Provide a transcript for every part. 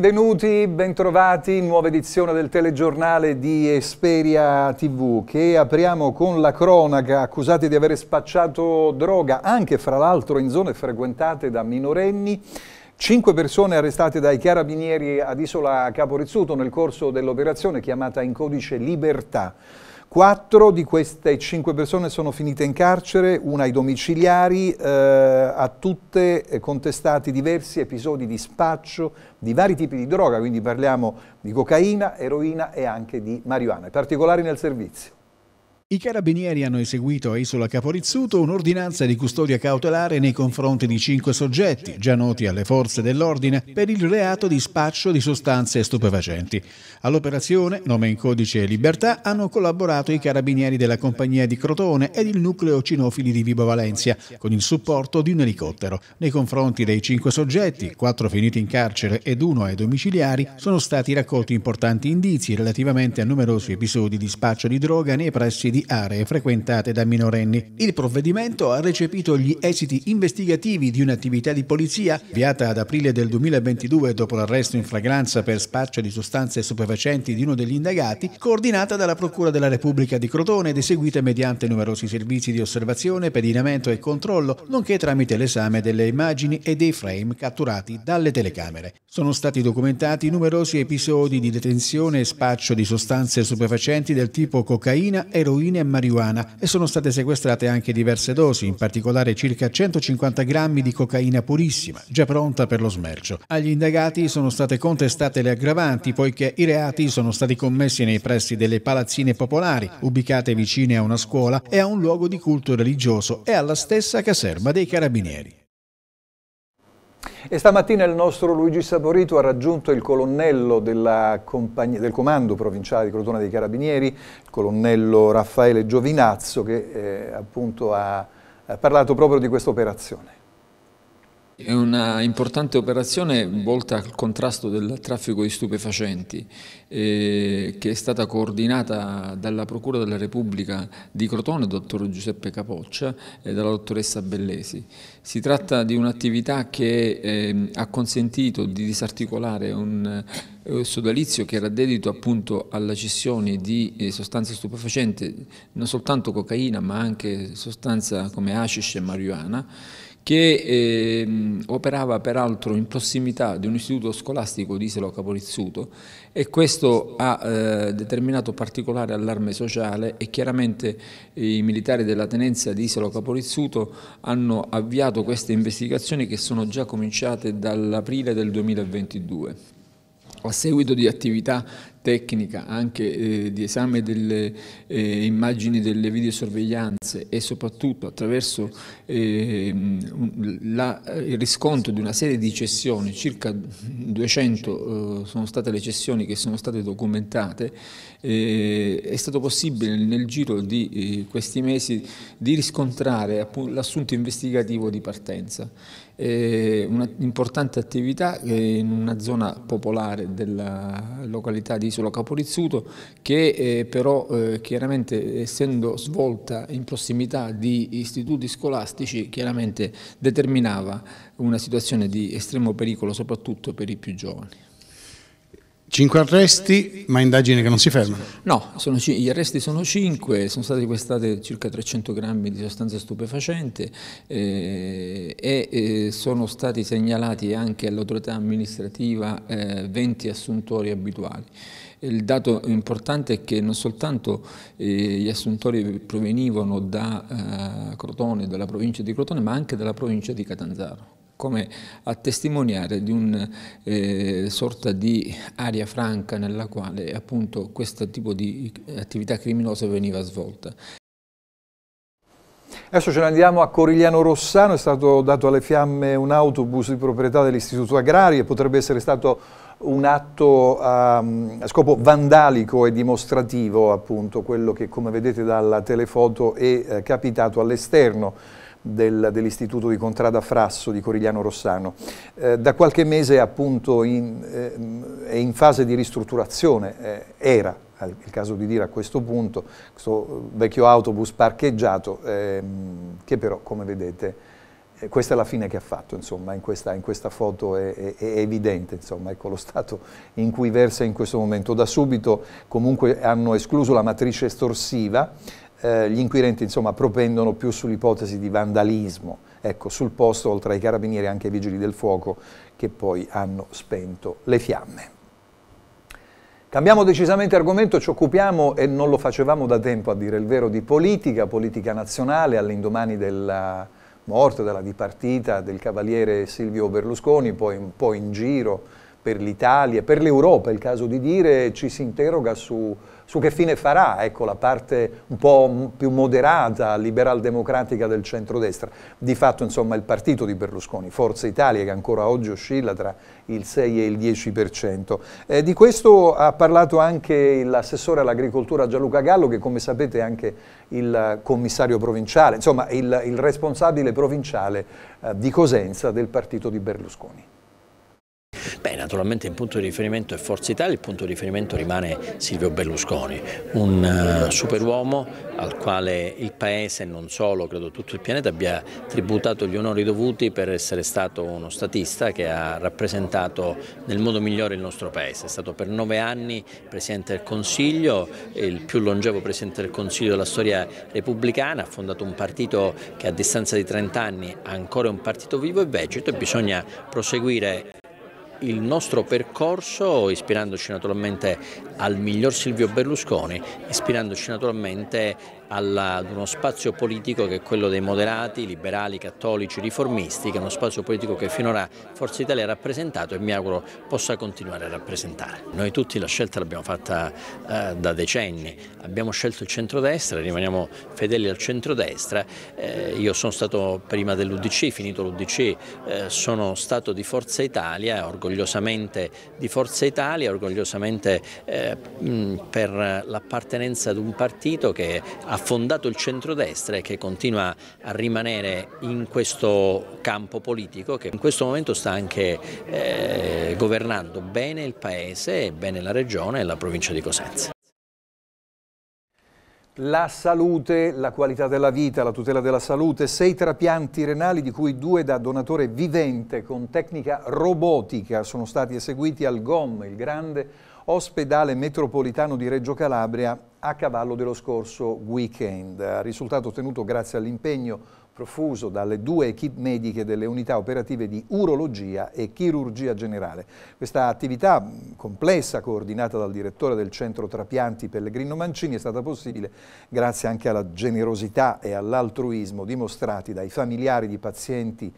Benvenuti, bentrovati, nuova edizione del telegiornale di Esperia TV che apriamo con la cronaca accusati di aver spacciato droga anche fra l'altro in zone frequentate da minorenni. Cinque persone arrestate dai carabinieri ad Isola Caporizzuto nel corso dell'operazione chiamata in codice Libertà. Quattro di queste cinque persone sono finite in carcere, una ai domiciliari, eh, a tutte eh, contestati diversi episodi di spaccio di vari tipi di droga, quindi parliamo di cocaina, eroina e anche di marijuana. I particolari nel servizio. I carabinieri hanno eseguito a Isola Caporizzuto un'ordinanza di custodia cautelare nei confronti di cinque soggetti, già noti alle forze dell'ordine, per il reato di spaccio di sostanze stupefacenti. All'operazione, nome in codice Libertà, hanno collaborato i carabinieri della compagnia di Crotone ed il nucleo cinofili di Vibo Valencia, con il supporto di un elicottero. Nei confronti dei cinque soggetti, quattro finiti in carcere ed uno ai domiciliari, sono stati raccolti importanti indizi relativamente a numerosi episodi di spaccio di droga nei pressi di di aree frequentate da minorenni. Il provvedimento ha recepito gli esiti investigativi di un'attività di polizia avviata ad aprile del 2022 dopo l'arresto in flagranza per spaccio di sostanze stupefacenti di uno degli indagati, coordinata dalla Procura della Repubblica di Crotone ed eseguita mediante numerosi servizi di osservazione, pedinamento e controllo, nonché tramite l'esame delle immagini e dei frame catturati dalle telecamere. Sono stati documentati numerosi episodi di detenzione e spaccio di sostanze stupefacenti del tipo cocaina, eroina, eroina e marijuana e sono state sequestrate anche diverse dosi, in particolare circa 150 grammi di cocaina purissima, già pronta per lo smercio. Agli indagati sono state contestate le aggravanti, poiché i reati sono stati commessi nei pressi delle palazzine popolari, ubicate vicine a una scuola e a un luogo di culto religioso e alla stessa caserma dei carabinieri. E stamattina il nostro Luigi Saborito ha raggiunto il colonnello del comando provinciale di Crotone dei Carabinieri, il colonnello Raffaele Giovinazzo, che eh, appunto ha, ha parlato proprio di questa operazione. È una importante operazione volta al contrasto del traffico di stupefacenti eh, che è stata coordinata dalla Procura della Repubblica di Crotone, dottor Giuseppe Capoccia e dalla dottoressa Bellesi. Si tratta di un'attività che eh, ha consentito di disarticolare eh, un sodalizio che era dedito appunto alla cessione di eh, sostanze stupefacenti, non soltanto cocaina ma anche sostanze come hashish e marijuana che eh, operava peraltro in prossimità di un istituto scolastico di Isolo Caporizzuto e questo ha eh, determinato particolare allarme sociale e chiaramente i militari della tenenza di Isolo Caporizzuto hanno avviato queste investigazioni che sono già cominciate dall'aprile del 2022 a seguito di attività tecnica, anche eh, di esame delle eh, immagini delle videosorveglianze e soprattutto attraverso eh, la, il riscontro di una serie di cessioni, circa 200 eh, sono state le cessioni che sono state documentate, eh, è stato possibile nel giro di eh, questi mesi di riscontrare l'assunto investigativo di partenza un'importante attività in una zona popolare della località di Isola Caporizzuto che eh, però eh, chiaramente essendo svolta in prossimità di istituti scolastici chiaramente determinava una situazione di estremo pericolo soprattutto per i più giovani. Cinque arresti, ma indagine che non si ferma? No, sono, gli arresti sono cinque, sono state sequestrate circa 300 grammi di sostanza stupefacente, eh, e eh, sono stati segnalati anche all'autorità amministrativa eh, 20 assuntori abituali. Il dato importante è che non soltanto eh, gli assuntori provenivano da eh, Crotone, dalla provincia di Crotone, ma anche dalla provincia di Catanzaro come a testimoniare di una eh, sorta di aria franca nella quale appunto questo tipo di eh, attività criminosa veniva svolta. Adesso ce ne andiamo a Corigliano Rossano, è stato dato alle fiamme un autobus di proprietà dell'Istituto Agrario e potrebbe essere stato un atto um, a scopo vandalico e dimostrativo, appunto, quello che come vedete dalla telefoto è eh, capitato all'esterno del, dell'Istituto di Contrada Frasso di Corigliano Rossano. Eh, da qualche mese appunto in, eh, è in fase di ristrutturazione, eh, era il caso di dire a questo punto, questo eh, vecchio autobus parcheggiato ehm, che però come vedete eh, questa è la fine che ha fatto, insomma, in questa, in questa foto è, è, è evidente, insomma, ecco lo stato in cui versa in questo momento. Da subito comunque hanno escluso la matrice estorsiva, eh, gli inquirenti insomma, propendono più sull'ipotesi di vandalismo. Ecco, sul posto, oltre ai carabinieri, anche ai vigili del fuoco che poi hanno spento le fiamme. Cambiamo decisamente argomento, ci occupiamo e non lo facevamo da tempo a dire il vero di politica, politica nazionale all'indomani della morte, della dipartita del cavaliere Silvio Berlusconi, poi un po' in giro per l'Italia, per l'Europa, è il caso di dire, ci si interroga su su che fine farà ecco, la parte un po' più moderata, liberal democratica del centrodestra. Di fatto insomma, il partito di Berlusconi, Forza Italia, che ancora oggi oscilla tra il 6 e il 10%. Eh, di questo ha parlato anche l'assessore all'agricoltura Gianluca Gallo, che come sapete è anche il commissario provinciale, insomma il, il responsabile provinciale eh, di Cosenza del partito di Berlusconi. Beh, naturalmente il punto di riferimento è Forza Italia, il punto di riferimento rimane Silvio Berlusconi, un uh, superuomo al quale il Paese, e non solo, credo tutto il pianeta, abbia tributato gli onori dovuti per essere stato uno statista che ha rappresentato nel modo migliore il nostro Paese. È stato per nove anni Presidente del Consiglio, il più longevo Presidente del Consiglio della storia repubblicana, ha fondato un partito che a distanza di 30 anni ha ancora un partito vivo e vegeto e bisogna proseguire il nostro percorso ispirandoci naturalmente al miglior Silvio Berlusconi, ispirandoci naturalmente alla, ad uno spazio politico che è quello dei moderati, liberali, cattolici, riformisti, che è uno spazio politico che finora Forza Italia ha rappresentato e mi auguro possa continuare a rappresentare. Noi tutti la scelta l'abbiamo fatta eh, da decenni, abbiamo scelto il centrodestra, rimaniamo fedeli al centrodestra, eh, io sono stato prima dell'Udc, finito l'Udc, eh, sono stato di Forza Italia, orgogliosamente di Forza Italia, orgogliosamente eh, Mm, per l'appartenenza ad un partito che ha fondato il centrodestra e che continua a rimanere in questo campo politico che in questo momento sta anche eh, governando bene il paese e bene la regione e la provincia di Cosenza. La salute, la qualità della vita, la tutela della salute, sei trapianti renali di cui due da donatore vivente con tecnica robotica sono stati eseguiti al GOM, il grande ospedale metropolitano di Reggio Calabria a cavallo dello scorso weekend. Risultato ottenuto grazie all'impegno profuso dalle due equip mediche delle unità operative di urologia e chirurgia generale. Questa attività complessa, coordinata dal direttore del centro trapianti Pellegrino Mancini, è stata possibile grazie anche alla generosità e all'altruismo dimostrati dai familiari di pazienti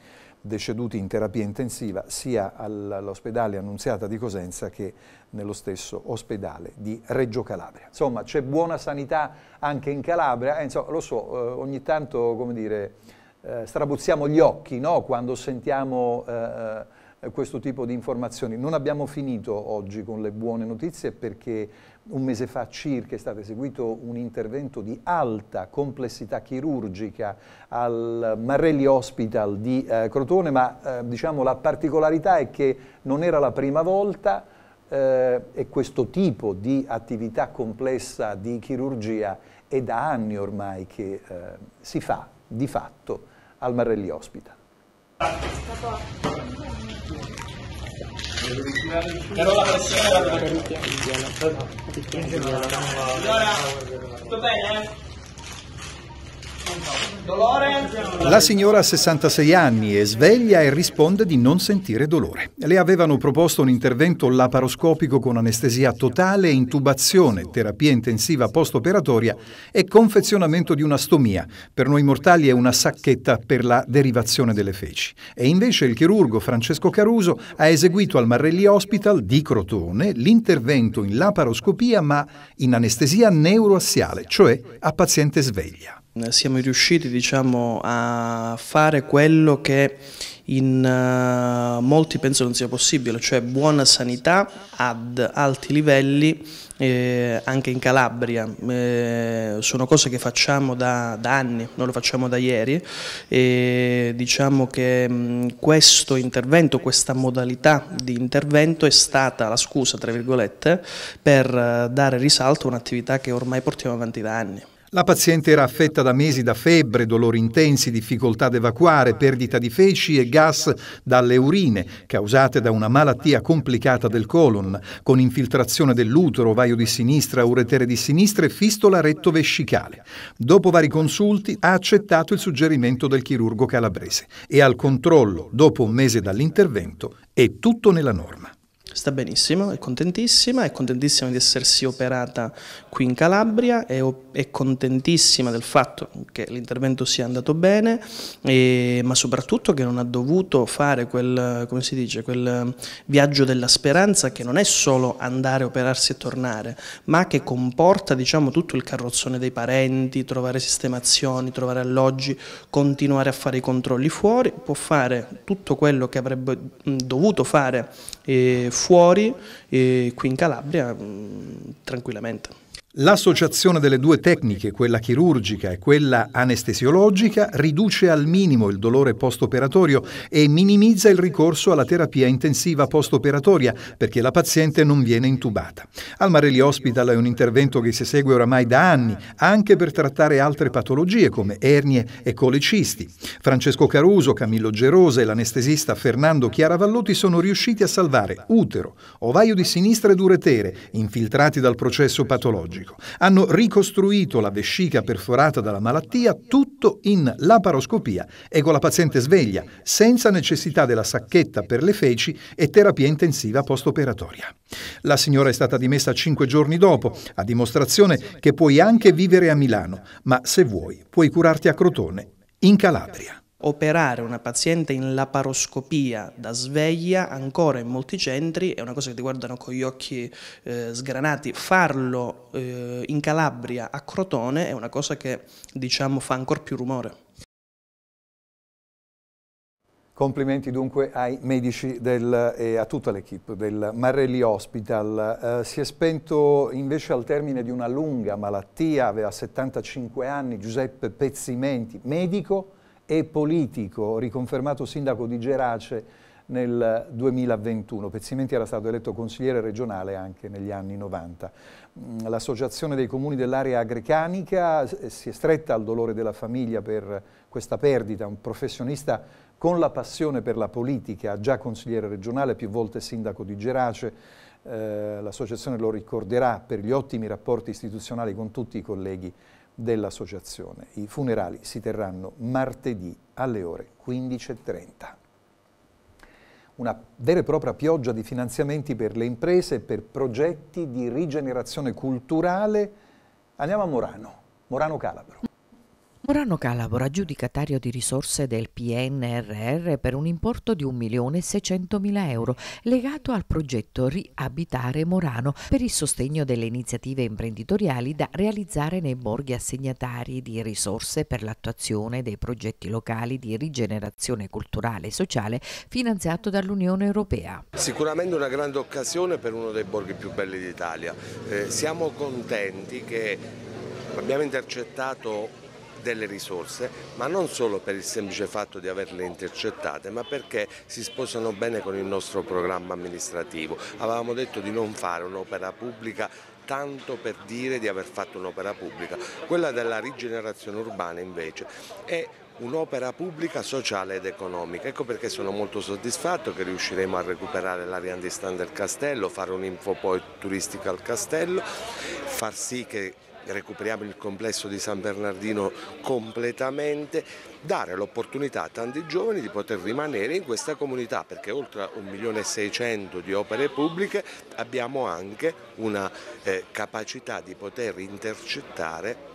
deceduti in terapia intensiva sia all'ospedale Annunziata di Cosenza che nello stesso ospedale di Reggio Calabria. Insomma, c'è buona sanità anche in Calabria, eh, insomma, lo so, eh, ogni tanto, come dire, eh, strabuzziamo gli occhi no? quando sentiamo eh, eh, questo tipo di informazioni. Non abbiamo finito oggi con le buone notizie perché un mese fa circa è stato eseguito un intervento di alta complessità chirurgica al Marrelli Hospital di eh, Crotone, ma eh, diciamo la particolarità è che non era la prima volta eh, e questo tipo di attività complessa di chirurgia è da anni ormai che eh, si fa di fatto al Marelli Hospital. Però la pressione la Allora, tutto bene? Eh? La signora ha 66 anni è sveglia e risponde di non sentire dolore. Le avevano proposto un intervento laparoscopico con anestesia totale, intubazione, terapia intensiva post-operatoria e confezionamento di una stomia. Per noi mortali è una sacchetta per la derivazione delle feci. E invece il chirurgo Francesco Caruso ha eseguito al Marrelli Hospital di Crotone l'intervento in laparoscopia ma in anestesia neuroassiale, cioè a paziente sveglia. Eh, siamo riusciti diciamo, a fare quello che in uh, molti penso non sia possibile, cioè buona sanità ad alti livelli eh, anche in Calabria. Eh, sono cose che facciamo da, da, anni, non lo facciamo da ieri e diciamo che mh, mm, questo intervento, questa modalità di intervento è stata la scusa, tra virgolette, per eh, dare risalto a un'attività che ormai portiamo avanti da anni. La paziente era affetta da mesi da febbre, dolori intensi, difficoltà ad evacuare, perdita di feci e gas dalle urine, causate da una malattia complicata del colon, con infiltrazione dell'utero, ovaio di sinistra, uretere di sinistra e fistola retto-vescicale. Dopo vari consulti ha accettato il suggerimento del chirurgo calabrese e al controllo, dopo un mese dall'intervento, è tutto nella norma. Sta benissimo, è contentissima, è contentissima di essersi operata qui in Calabria, è, è contentissima del fatto che l'intervento sia andato bene, e, ma soprattutto che non ha dovuto fare quel, dice, quel, viaggio della speranza che non è solo andare, operarsi e tornare, ma che comporta diciamo, tutto il carrozzone dei parenti, trovare sistemazioni, trovare alloggi, continuare a fare i controlli fuori, può fare tutto quello che avrebbe dovuto fare eh, fuori fuori e qui in Calabria mm, tranquillamente. L'associazione delle due tecniche, quella chirurgica e quella anestesiologica, riduce al minimo il dolore postoperatorio e minimizza il ricorso alla terapia intensiva postoperatoria perché la paziente non viene intubata. Al Marelli Hospital è un intervento che si segue oramai da anni, anche per trattare altre patologie come ernie e colecisti. Francesco Caruso, Camillo Gerosa e l'anestesista Fernando Chiaravallotti sono riusciti a salvare utero, ovaio di sinistra ed uretere, infiltrati dal processo patologico chirurgico. Hanno ricostruito la vescica perforata dalla malattia tutto in laparoscopia e con la paziente sveglia, senza necessità della sacchetta per le feci e terapia intensiva post-operatoria. La signora è stata dimessa cinque giorni dopo, a dimostrazione che puoi anche vivere a Milano, ma se vuoi puoi curarti a Crotone, in Calabria operare una paziente in laparoscopia da sveglia ancora in molti centri è una cosa che ti guardano con gli occhi eh, sgranati, farlo eh, in Calabria a Crotone è una cosa che diciamo fa ancora più rumore. Complimenti dunque ai medici del, e a tutta l'equipe del Marelli Hospital. Eh, si è spento invece al termine di una lunga malattia, aveva 75 anni, Giuseppe Pezzimenti, medico, e politico, riconfermato sindaco di Gerace nel 2021. Pezzimenti era stato eletto consigliere regionale anche negli anni 90. Mm, l'associazione dei comuni dell'area agricanica si è stretta al dolore della famiglia per questa perdita, un professionista con la passione per la politica, già consigliere regionale, più volte sindaco di Gerace, eh, l'associazione lo ricorderà per gli ottimi rapporti istituzionali con tutti i colleghi dell'associazione. I funerali si terranno martedì alle ore 15.30. Una vera e propria pioggia di finanziamenti per le imprese e per progetti di rigenerazione culturale. Andiamo a Morano, Morano Calabro. Morano Calabora, giudicatario di risorse del PNRR per un importo di 1.600.000 euro legato al progetto Riabitare Morano per il sostegno delle iniziative imprenditoriali da realizzare nei borghi assegnatari di risorse per l'attuazione dei progetti locali di rigenerazione culturale e sociale finanziato dall'Unione Europea. Sicuramente una grande occasione per uno dei borghi più belli d'Italia. Eh, siamo contenti che abbiamo intercettato delle risorse, ma non solo per il semplice fatto di averle intercettate, ma perché si sposano bene con il nostro programma amministrativo. Avevamo detto di non fare un'opera pubblica tanto per dire di aver fatto un'opera pubblica. Quella della rigenerazione urbana invece è un'opera pubblica sociale ed economica. Ecco perché sono molto soddisfatto che riusciremo a recuperare l'area antistante del castello, fare un'info poi turistica al castello, far sì che recuperiamo il complesso di San Bernardino completamente, dare l'opportunità a tanti giovani di poter rimanere in questa comunità perché oltre a 1.600.000 di opere pubbliche abbiamo anche una eh, capacità di poter intercettare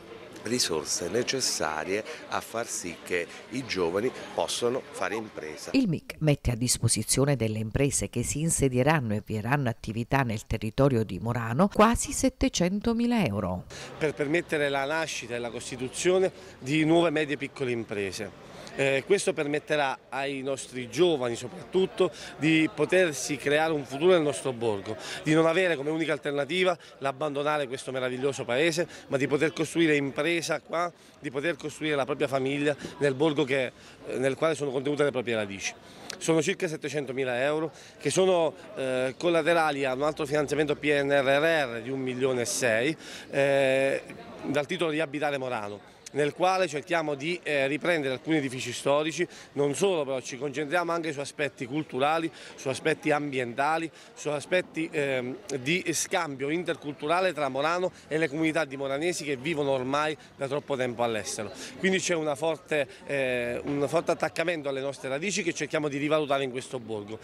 risorse necessarie a far sì che i giovani possano fare impresa. Il MIC mette a disposizione delle imprese che si insedieranno e avvieranno attività nel territorio di Morano quasi 700 mila euro. Per permettere la nascita e la costituzione di nuove medie e piccole imprese eh, questo permetterà ai nostri giovani soprattutto di potersi creare un futuro nel nostro borgo, di non avere come unica alternativa l'abbandonare questo meraviglioso paese, ma di poter costruire impresa qua, di poter costruire la propria famiglia nel borgo che, eh, nel quale sono contenute le proprie radici. Sono circa 700.000 euro che sono eh, collaterali a un altro finanziamento PNRR di 1 milione e 6 eh, dal titolo di Abitare Morano nel quale cerchiamo di eh, riprendere alcuni edifici storici, non solo però ci concentriamo anche su aspetti culturali, su aspetti ambientali, su aspetti eh, di scambio interculturale tra Morano e le comunità di moranesi che vivono ormai da troppo tempo all'estero. Quindi c'è eh, un forte attaccamento alle nostre radici che cerchiamo di rivalutare in questo borgo.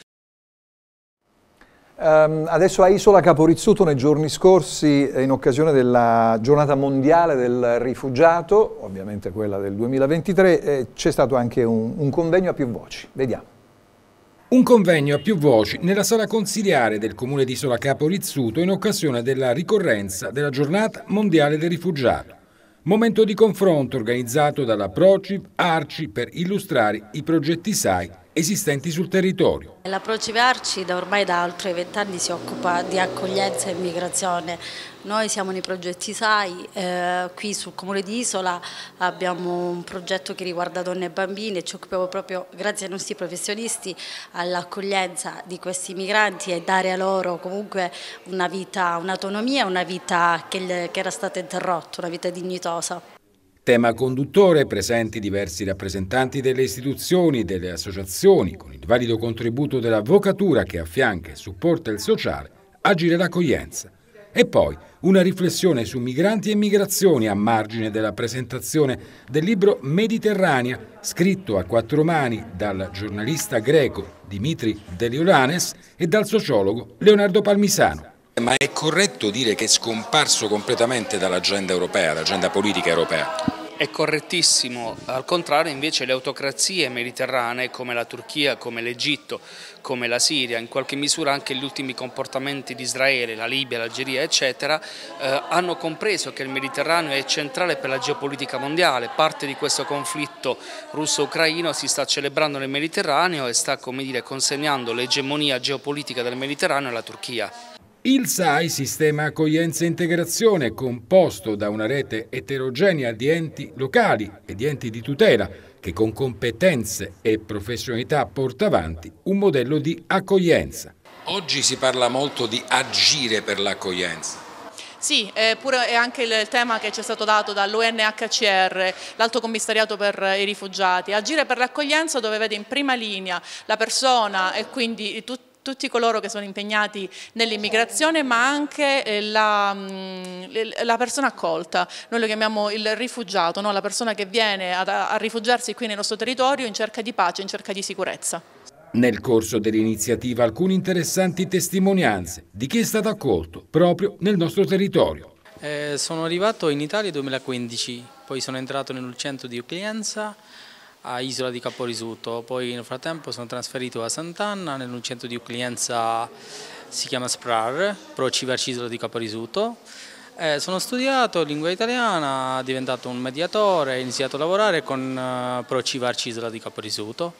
Um, adesso a Isola Caporizzuto nei giorni scorsi, in occasione della giornata mondiale del rifugiato, ovviamente quella del 2023, eh, c'è stato anche un, un convegno a più voci. Vediamo. Un convegno a più voci nella sala consiliare del comune di Isola Caporizzuto in occasione della ricorrenza della giornata mondiale del rifugiato. Momento di confronto organizzato dalla Procip Arci per illustrare i progetti SAI esistenti sul territorio. La Prociverci da ormai da oltre vent'anni si occupa di accoglienza e immigrazione. Noi siamo nei progetti SAI, eh, qui sul Comune di Isola abbiamo un progetto che riguarda donne e bambini e ci occupiamo proprio, grazie ai nostri professionisti, all'accoglienza di questi migranti e dare a loro comunque una vita, un'autonomia, una vita che, che era stata interrotta, una vita dignitosa. Tema conduttore presenti diversi rappresentanti delle istituzioni, e delle associazioni, con il valido contributo dell'avvocatura che affianca e supporta il sociale, agire l'accoglienza. E poi una riflessione su migranti e migrazioni a margine della presentazione del libro Mediterranea, scritto a quattro mani dal giornalista greco Dimitri Deliolanes e dal sociologo Leonardo Palmisano. Ma è corretto dire che è scomparso completamente dall'agenda europea, dall'agenda politica europea? è correttissimo, al contrario invece le autocrazie mediterranee come la Turchia, come l'Egitto, come la Siria, in qualche misura anche gli ultimi comportamenti di Israele, la Libia, l'Algeria eccetera, eh, hanno compreso che il Mediterraneo è centrale per la geopolitica mondiale, parte di questo conflitto russo-ucraino si sta celebrando nel Mediterraneo e sta dire, consegnando l'egemonia geopolitica del Mediterraneo alla Turchia. Il SAI, Sistema Accoglienza e Integrazione, composto da una rete eterogenea di enti locali e di enti di tutela, che con competenze e professionalità porta avanti un modello di accoglienza. Oggi si parla molto di agire per l'accoglienza. Sì, eppure eh, è anche il tema che ci è stato dato dall'UNHCR, l'Alto Commissariato per i Rifugiati. Agire per l'accoglienza dove vede in prima linea la persona e quindi tutti tutti coloro che sono impegnati nell'immigrazione ma anche eh, la, mm, la, persona accolta, noi lo chiamiamo il rifugiato, no? la persona che viene a, a rifugiarsi qui nel nostro territorio in cerca di pace, in cerca di sicurezza. Nel corso dell'iniziativa alcune interessanti testimonianze di chi è stato accolto proprio nel nostro territorio. Eh, sono arrivato in Italia nel 2015, poi sono entrato nel centro di uclienza, a Isola di Caporisuto, poi nel frattempo sono trasferito a Sant'Anna in un centro di clienza si chiama SPRAR, Pro Civerci Isola di Caporisuto. Eh, sono studiato lingua italiana, diventato un mediatore, ho iniziato a lavorare con eh, Pro Civerci Isola di Caporisuto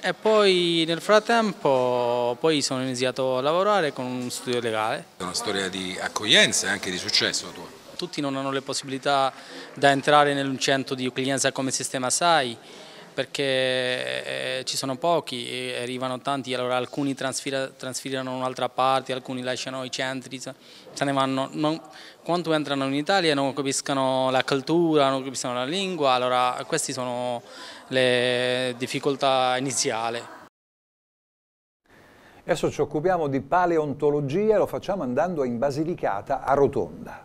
e poi nel frattempo poi sono iniziato a lavorare con un studio legale. È una storia di accoglienza e anche di successo tua. Tutti non hanno le possibilità di entrare nel centro di accoglienza come sistema SAI, perché eh, ci sono pochi, arrivano tanti, allora alcuni in un'altra parte, alcuni lasciano i centri, se ne vanno. Non, quando entrano in Italia non capiscono la cultura, non capiscono la lingua, allora queste sono le difficoltà iniziali. Adesso ci occupiamo di paleontologia, lo facciamo andando in Basilicata a Rotonda.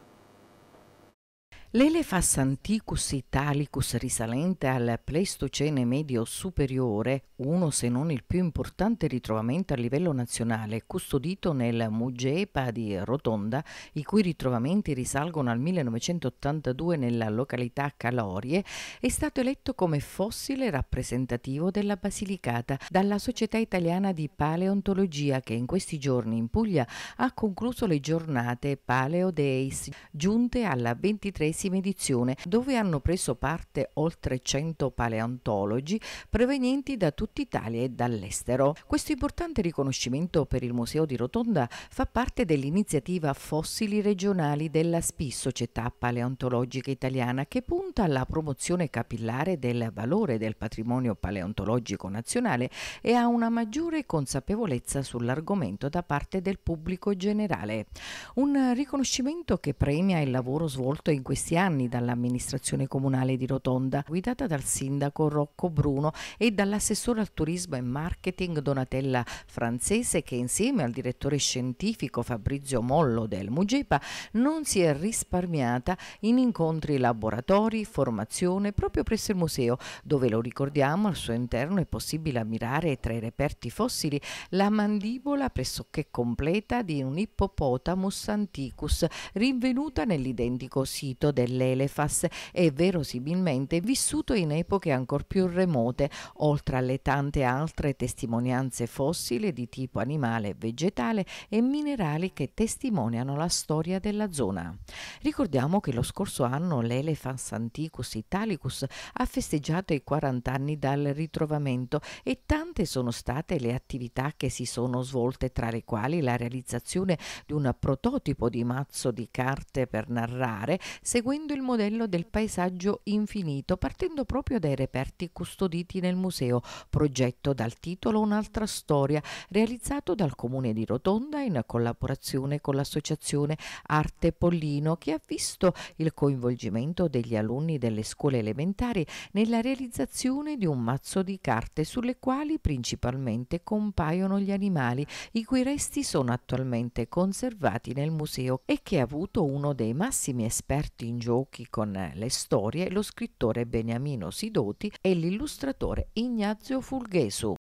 L'Elephas anticus italicus risalente al Pleistocene medio superiore, uno se non il più importante ritrovamento a livello nazionale, custodito nel Mugepa di Rotonda, i cui ritrovamenti risalgono al 1982 nella località Calorie, è stato eletto come fossile rappresentativo della Basilicata dalla Società Italiana di Paleontologia che in questi giorni in Puglia ha concluso le giornate Paleo Days, giunte alla 23 ventesima edizione, dove hanno preso parte oltre 100 paleontologi provenienti da tutta Italia e dall'estero. Questo importante riconoscimento per il Museo di Rotonda fa parte dell'iniziativa Fossili regionali della SPI, Società Paleontologica Italiana, che punta alla promozione capillare del valore del patrimonio paleontologico nazionale e a una maggiore consapevolezza sull'argomento da parte del pubblico generale. Un riconoscimento che premia il lavoro svolto in questi diversi anni dall'amministrazione comunale di Rotonda, guidata dal sindaco Rocco Bruno e dall'assessore al turismo e marketing Donatella Francese che insieme al direttore scientifico Fabrizio Mollo del Mugepa non si è risparmiata in incontri laboratori, formazione proprio presso il museo dove lo ricordiamo al suo interno è possibile ammirare tra i reperti fossili la mandibola pressoché completa di un ippopotamus anticus rinvenuta nell'identico sito del dell'Elefas e verosimilmente vissuto in epoche ancora più remote, oltre alle tante altre testimonianze fossili di tipo animale vegetale e minerali che testimoniano la storia della zona. Ricordiamo che lo scorso anno l'Elefas Anticus Italicus ha festeggiato i 40 anni dal ritrovamento e tante sono state le attività che si sono svolte, tra le quali la realizzazione di un prototipo di mazzo di carte per narrare, seguendo seguendo il modello del paesaggio infinito, partendo proprio dai reperti custoditi nel museo, progetto dal titolo Un'altra storia, realizzato dal comune di Rotonda in collaborazione con l'associazione Arte Pollino, che ha visto il coinvolgimento degli alunni delle scuole elementari nella realizzazione di un mazzo di carte sulle quali principalmente compaiono gli animali, i cui resti sono attualmente conservati nel museo e che ha avuto uno dei massimi esperti in giochi con eh, le storie lo scrittore Beniamino Sidoti e l'illustratore Ignazio Fulghesu.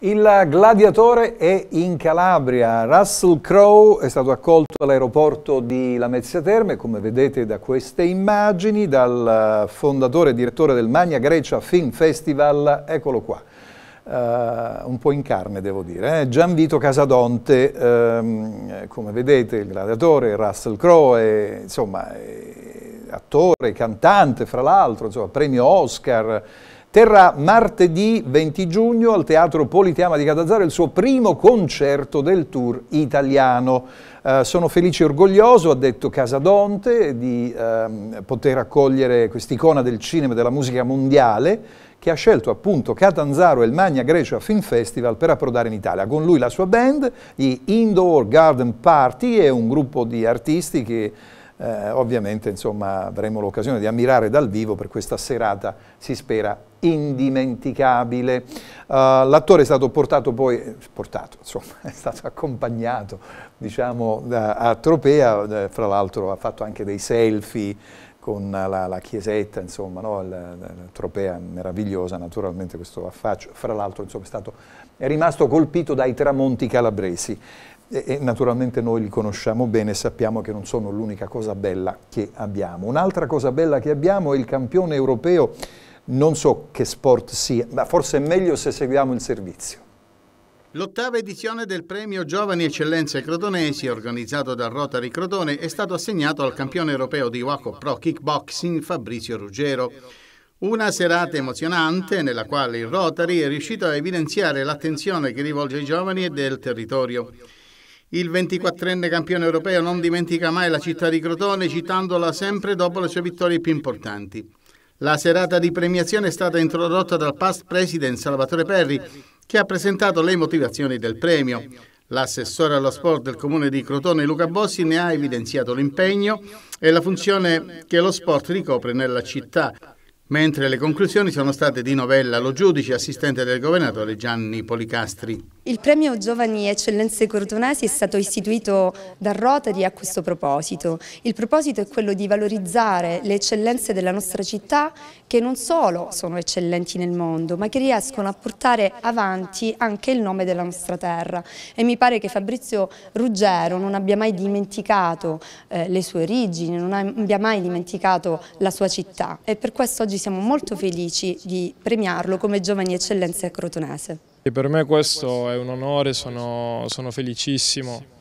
Il gladiatore è in Calabria. Russell Crowe è stato accolto all'aeroporto di Lamezia Terme, come vedete da queste immagini, dal eh, fondatore e direttore del Magna Grecia Film Festival. Eccolo qua. Eh, un po' in carne devo dire. Eh. Gianvito Casadonte, ehm, come vedete, il gladiatore, Russell Crowe, insomma, attore, cantante fra l'altro, premio Oscar, terrà martedì 20 giugno al Teatro Politeama di Catazzaro il suo primo concerto del tour italiano. Eh, sono felice e orgoglioso, ha detto Casadonte, di ehm, poter accogliere quest'icona del cinema e della musica mondiale che ha scelto appunto Catanzaro e il Magna Grecia Film Festival per approdare in Italia. Con lui la sua band, gli Indoor Garden Party, è un gruppo di artisti che eh, ovviamente insomma, avremo l'occasione di ammirare dal vivo per questa serata, si spera, indimenticabile. Uh, L'attore è stato portato poi, eh, portato, insomma, è stato accompagnato diciamo, da, a Tropea, eh, fra l'altro ha fatto anche dei selfie con la, la chiesetta, insomma, no? la, la, tropea meravigliosa, naturalmente questo affaccio. Fra l'altro è, stato, è rimasto colpito dai tramonti calabresi. E, e naturalmente noi li conosciamo bene e sappiamo che non sono l'unica cosa bella che abbiamo. Un'altra cosa bella che abbiamo è il campione europeo, non so che sport sia, ma forse è meglio se seguiamo il servizio. L'ottava edizione del premio Giovani Eccellenze Crotonesi, organizzato dal Rotary Crotone, è stato assegnato al campione europeo di Waco Pro Kickboxing Fabrizio Ruggero. Una serata emozionante nella quale il Rotary è riuscito a evidenziare l'attenzione che rivolge ai giovani e del territorio. Il 24enne campione europeo non dimentica mai la città di Crotone, citandola sempre dopo le sue vittorie più importanti. La serata di premiazione è stata introdotta dal past president Salvatore Perri, che ha presentato le motivazioni del premio. L'assessore allo sport del comune di Crotone Luca Bossi ne ha evidenziato l'impegno e la funzione che lo sport ricopre nella città, mentre le conclusioni sono state di Novella Lo Giudice, assistente del governatore Gianni Policastri. Il premio Giovani Eccellenze Cordonesi è stato istituito da Rotary a questo proposito. Il proposito è quello di valorizzare le eccellenze della nostra città che non solo sono eccellenti nel mondo ma che riescono a portare avanti anche il nome della nostra terra e mi pare che Fabrizio Ruggero non abbia mai dimenticato eh, le sue origini, non abbia mai dimenticato la sua città e per questo oggi siamo molto felici di premiarlo come Giovani Eccellenze Crotonese. E per me questo è un onore, sono, sono felicissimo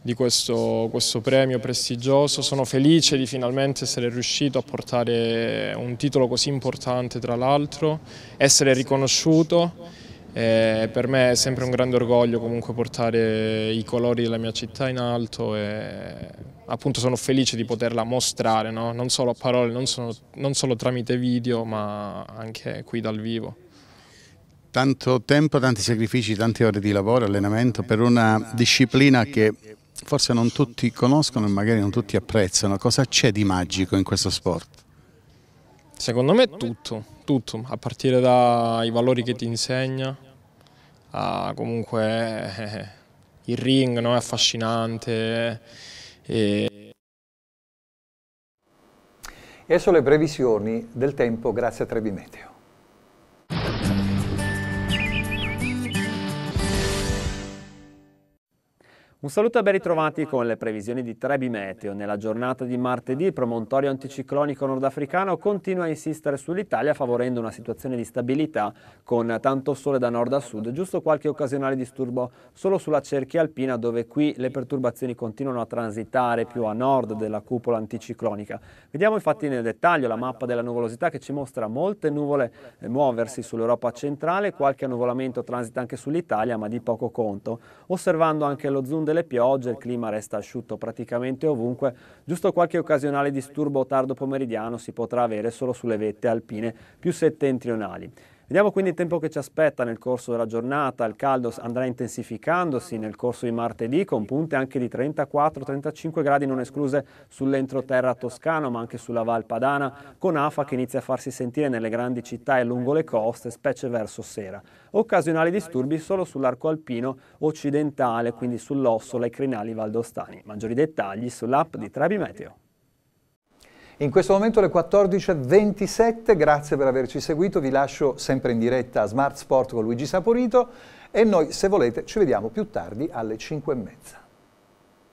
di questo, questo, premio prestigioso, sono felice di finalmente essere riuscito a portare un titolo così importante tra l'altro, essere riconosciuto. E eh, per me è sempre un grande orgoglio comunque portare i colori della mia città in alto e appunto sono felice di poterla mostrare, no? non solo a parole, non solo, non solo tramite video ma anche qui dal vivo tanto tempo, tanti sacrifici, tante ore di lavoro, allenamento per una disciplina che forse non tutti conoscono e magari non tutti apprezzano. Cosa c'è di magico in questo sport? Secondo me tutto, tutto, a partire dai valori che ti insegna, a comunque eh, il ring no? è affascinante. Eh, e... e sono le previsioni del tempo grazie a Trebimeteo. Un saluto e ben ritrovati con le previsioni di Trebi Meteo. Nella giornata di martedì il promontorio anticiclonico nordafricano continua a insistere sull'Italia favorendo una situazione di stabilità con tanto sole da nord a sud, giusto qualche occasionale disturbo solo sulla cerchia alpina dove qui le perturbazioni continuano a transitare più a nord della cupola anticiclonica. Vediamo infatti nel dettaglio la mappa della nuvolosità che ci mostra molte nuvole muoversi sull'Europa centrale, qualche annuvolamento transita anche sull'Italia ma di poco conto, osservando anche lo zoom delle piogge, il clima resta asciutto praticamente ovunque, giusto qualche occasionale disturbo tardo pomeridiano si potrà avere solo sulle vette alpine più settentrionali. Vediamo quindi il tempo che ci aspetta nel corso della giornata, il caldo andrà intensificandosi nel corso di martedì con punte anche di 34-35 gradi non escluse sull'entroterra toscano ma anche sulla Val Padana, con afa che inizia a farsi sentire nelle grandi città e lungo le coste, specie verso sera. Occasionali disturbi solo sull'arco alpino occidentale, quindi sull'Ossola e Crinali valdostani. Maggiori dettagli sull'app di Trebi Meteo. In questo momento le 14.27, grazie per averci seguito, vi lascio sempre in diretta a Smart Sport con Luigi Saporito e noi se volete ci vediamo più tardi alle 5.30.